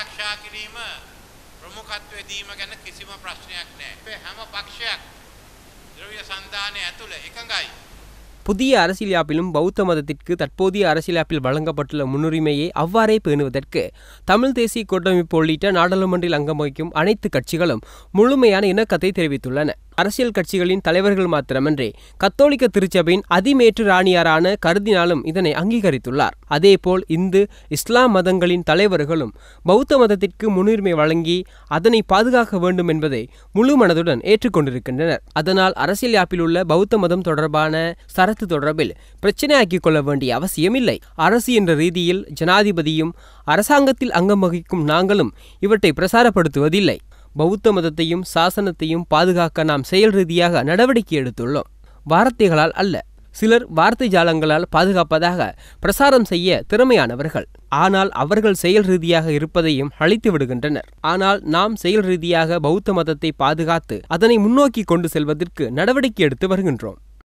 ආරක්ෂා කිරීම ප්‍රමුඛත්වයේ දීම ගැන කිසිම ප්‍රශ්නයක් නැහැ. හැම පක්ෂයක් ද්‍රවිඩ සන්ධානය ඇතුළේ එකඟයි. புதிய அரசியலாப்பிலும் பௌத்த மதத்திற்கு தற்போதைய அரசியலாப்பில் வழங்கப்பட்டுள்ள முன்னுரிமையை அவ்வாறே பேணுவதற்கு தமிழ் தேசிய கூட்டமைப்பு உள்ளிட்ட நாடாளுமன்றில் அங்கம் வகிக்கும் அனைத்து கட்சிகளும் முழுமையான இணக்கத்தை தெரிவித்துள்ளன அரசியல் கட்சிகளின் தலைவர்கள் மாத்திரமன்றி கத்தோலிக்க திருச்சபையின் அதிமேற்று ராணியாரான கருதினாலும் இதனை அங்கீகரித்துள்ளார் அதேபோல் இந்து இஸ்லாம் மதங்களின் தலைவர்களும் பௌத்த மதத்திற்கு முன்னுரிமை வழங்கி அதனை பாதுகாக்க வேண்டும் என்பதை முழு மனதுடன் ஏற்றுக்கொண்டிருக்கின்றனர் அதனால் அரசியல் யாப்பில் உள்ள பௌத்த மதம் தொடர்பான சரத்து தொடர்பில் பிரச்சனையாக்கிக் கொள்ள வேண்டிய அவசியமில்லை அரசு என்ற ரீதியில் ஜனாதிபதியும் அரசாங்கத்தில் அங்கம் வகிக்கும் நாங்களும் இவற்றை பிரசாரப்படுத்துவதில்லை பௌத்த மதத்தையும் சாசனத்தையும் பாதுகாக்க நாம் செயல் ரீதியாக நடவடிக்கை எடுத்துள்ளோம் வார்த்தைகளால் அல்ல சிலர் வார்த்தை ஜாலங்களால் பாதுகாப்பதாக பிரசாரம் செய்ய திறமையானவர்கள் ஆனால் அவர்கள் செயல் ரீதியாக இருப்பதையும் அழித்து விடுகின்றனர் ஆனால் நாம் செயல் ரீதியாக பௌத்த மதத்தை பாதுகாத்து அதனை முன்னோக்கி கொண்டு செல்வதற்கு நடவடிக்கை எடுத்து வருகின்றோம்